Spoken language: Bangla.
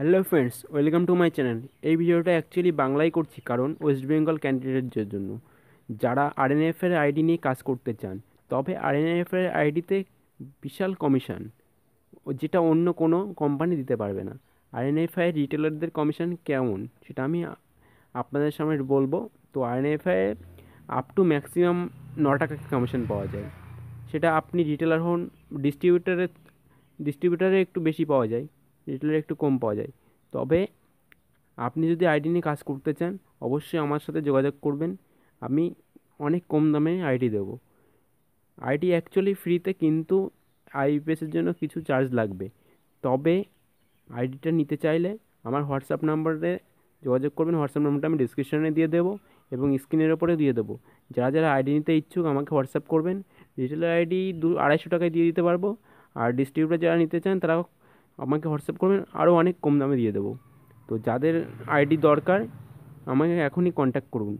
hello friends welcome to my channel এই ভিডিওটা অ্যাকচুয়ালি বাংলায় করছি কারণ ওয়েস্ট বেঙ্গল ক্যান্ডিডেটদের জন্য যারা আরএনএফের আইডি নিয়ে কাজ করতে চান তবে আরএনএফের আইডিতে বিশাল কমিশন যেটা অন্য কোনো কোম্পানি দিতে পারবে না আরএনএফআই রিটেলারদের কমিশন কেমন সেটা আমি আপনাদের সামনে বলবো তো আরএনএফআই আপ টু ম্যাক্সিমাম ন টাকা কমিশন পাওয়া যায় সেটা আপনি রিটেলার হন ডিস্ট্রিবিউটারের ডিস্ট্রিবিউটারে একটু বেশি পাওয়া যায় রিটেলের একটু কম পাওয়া যায় তবে আপনি যদি আইডি নিয়ে কাজ করতে চান অবশ্যই আমার সাথে যোগাযোগ করবেন আমি অনেক কম দামে আইডি দেবো আইডি অ্যাকচুয়ালি ফ্রিতে কিন্তু আইপিএসের জন্য কিছু চার্জ লাগবে তবে আইডিটা নিতে চাইলে আমার হোয়াটসঅ্যাপ নাম্বারে যোগাযোগ করবেন হোয়াটসঅ্যাপ নাম্বারটা আমি ডিসক্রিপশানে দিয়ে দেবো এবং স্ক্রিনের ওপরে দিয়ে দেবো যারা যারা আইডি নিতে ইচ্ছুক আমাকে হোয়াটসঅ্যাপ করবেন ডিজিটাল আইডি দু আড়াইশো টাকায় দিয়ে দিতে পারবো আর ডিস্ট্রিবিউটার যারা নিতে চান তারা আমাকে হোয়াটসঅ্যাপ করবেন আরও অনেক কম দামে দিয়ে দেবো তো যাদের আইডি দরকার আমাকে এখনই কন্ট্যাক্ট করুন